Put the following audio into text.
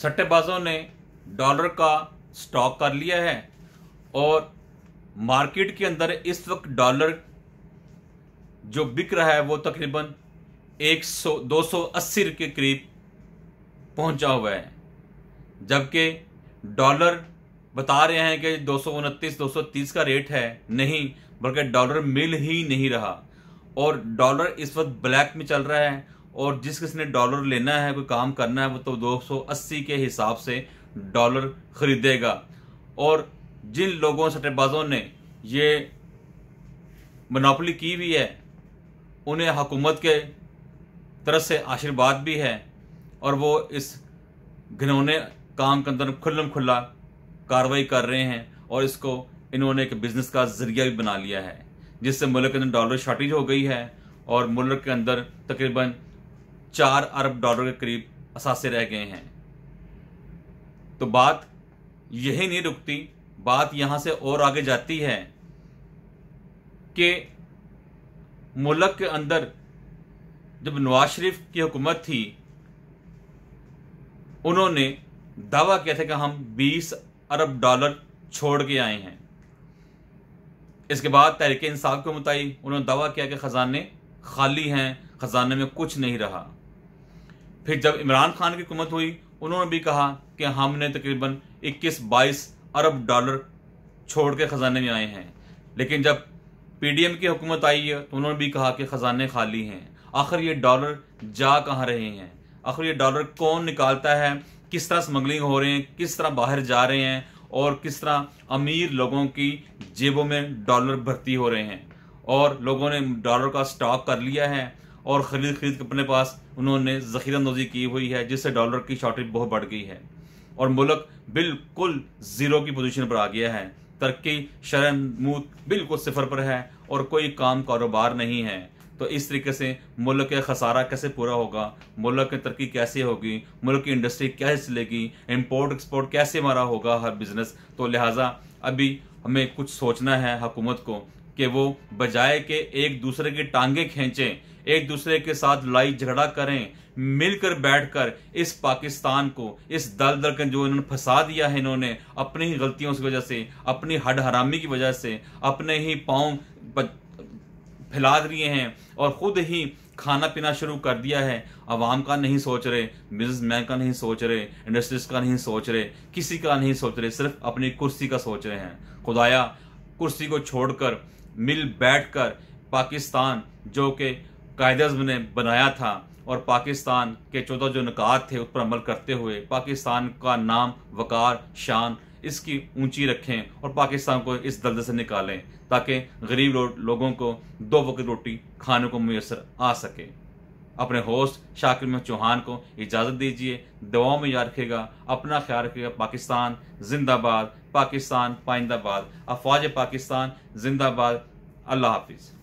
सट्टेबाजों ने डॉलर का स्टॉक कर लिया है और मार्केट के अंदर इस वक्त डॉलर जो बिक रहा है वो तकरीबन 100 280 के करीब पहुंचा हुआ है जबकि डॉलर बता रहे हैं कि दो सौ का रेट है नहीं बल्कि डॉलर मिल ही नहीं रहा और डॉलर इस वक्त ब्लैक में चल रहा है और जिस किसी ने डॉलर लेना है कोई काम करना है वो तो 280 के हिसाब से डॉलर खरीदेगा और जिन लोगों सट्टेबाजों ने ये मनापली की हुई है उन्हें हुकूमत के तरफ से आशीर्वाद भी है और वो इस घिनौने काम के अंदर खुल्लम खुल्ला कार्रवाई कर रहे हैं और इसको इन्होंने एक बिजनेस का जरिया भी बना लिया है जिससे मुल्क के अंदर डॉलर शॉर्टेज हो गई है और मुल्क के अंदर तकरीबन चार अरब डॉलर के करीब असासे रह गए हैं तो बात यही नहीं रुकती बात यहाँ से और आगे जाती है कि मुल्क के अंदर जब नवाज शरीफ की हुकूमत थी उन्होंने दावा किया था कि हम 20 अरब डॉलर छोड़ के आए हैं इसके बाद तहरीक इंसाफ के मुताई उन्होंने दावा किया कि ख़जाने खाली हैं ख़जाने में कुछ नहीं रहा फिर जब इमरान खान की हुकूमत हुई उन्होंने भी कहा कि हमने तकरीबन 21-22 अरब डॉलर छोड़ के ख़जाने में आए हैं लेकिन जब पीडीएम की हुकूमत आई है तो उन्होंने भी कहा कि ख़जाने खाली हैं आखिर ये डॉलर जा कहाँ रहे हैं आखिर ये डॉलर कौन निकालता है किस तरह स्मगलिंग हो रहे हैं किस तरह बाहर जा रहे हैं और किस तरह अमीर लोगों की जेबों में डॉलर भर्ती हो रहे हैं और लोगों ने डॉलर का स्टॉक कर लिया है और ख़रीद खरीद अपने पास उन्होंने जखीरा अंदोजी की हुई है जिससे डॉलर की शॉर्टेज बहुत बढ़ गई है और मुल्क बिल्कुल ज़ीरो की पोजीशन पर आ गया है तरक्की मूत बिल्कुल सिफर पर है और कोई काम कारोबार नहीं है तो इस तरीके से मुल्क का खसारा कैसे पूरा होगा मुल्क की तरक्की कैसे होगी मुल्क की इंडस्ट्री कैसे चलेगी इम्पोर्ट एक्सपोर्ट कैसे हमारा होगा हर बिज़नेस तो लिहाजा अभी हमें कुछ सोचना है हुकूमत को कि वो बजाय के एक दूसरे की टांगे खींचें एक दूसरे के साथ लड़ाई झगड़ा करें मिलकर बैठकर इस पाकिस्तान को इस दल दल जो इन्होंने फंसा दिया है इन्होंने अपनी ही गलतियों की वजह से अपनी हड हरामी की वजह से अपने ही पाँव फैला दिए हैं और ख़ुद ही खाना पीना शुरू कर दिया है आवाम का नहीं सोच रहे बिजनेसमैन का नहीं सोच रहे इंडस्ट्रीज का नहीं सोच रहे किसी का नहीं सोच रहे सिर्फ अपनी कुर्सी का सोच रहे हैं खुदाया कुर्सी को छोड़कर मिल बैठकर पाकिस्तान जो कि कायदज़म ने बनाया था और पाकिस्तान के चौदह जो निकात थे उस पर अमल करते हुए पाकिस्तान का नाम वकार शान इसकी ऊंची रखें और पाकिस्तान को इस दर्द से निकालें ताकि गरीब लोगों को दो वक्त रोटी खाने को मैसर आ सके अपने होस्ट शाकिर में चौहान को इजाज़त दीजिए दवाओं में याद रखेगा अपना ख्याल रखेगा पाकिस्तान जिंदाबाद पाकिस्तान पाइंदाबाद अफवाज पाकिस्तान जिंदाबाद अल्लाह हाफिज़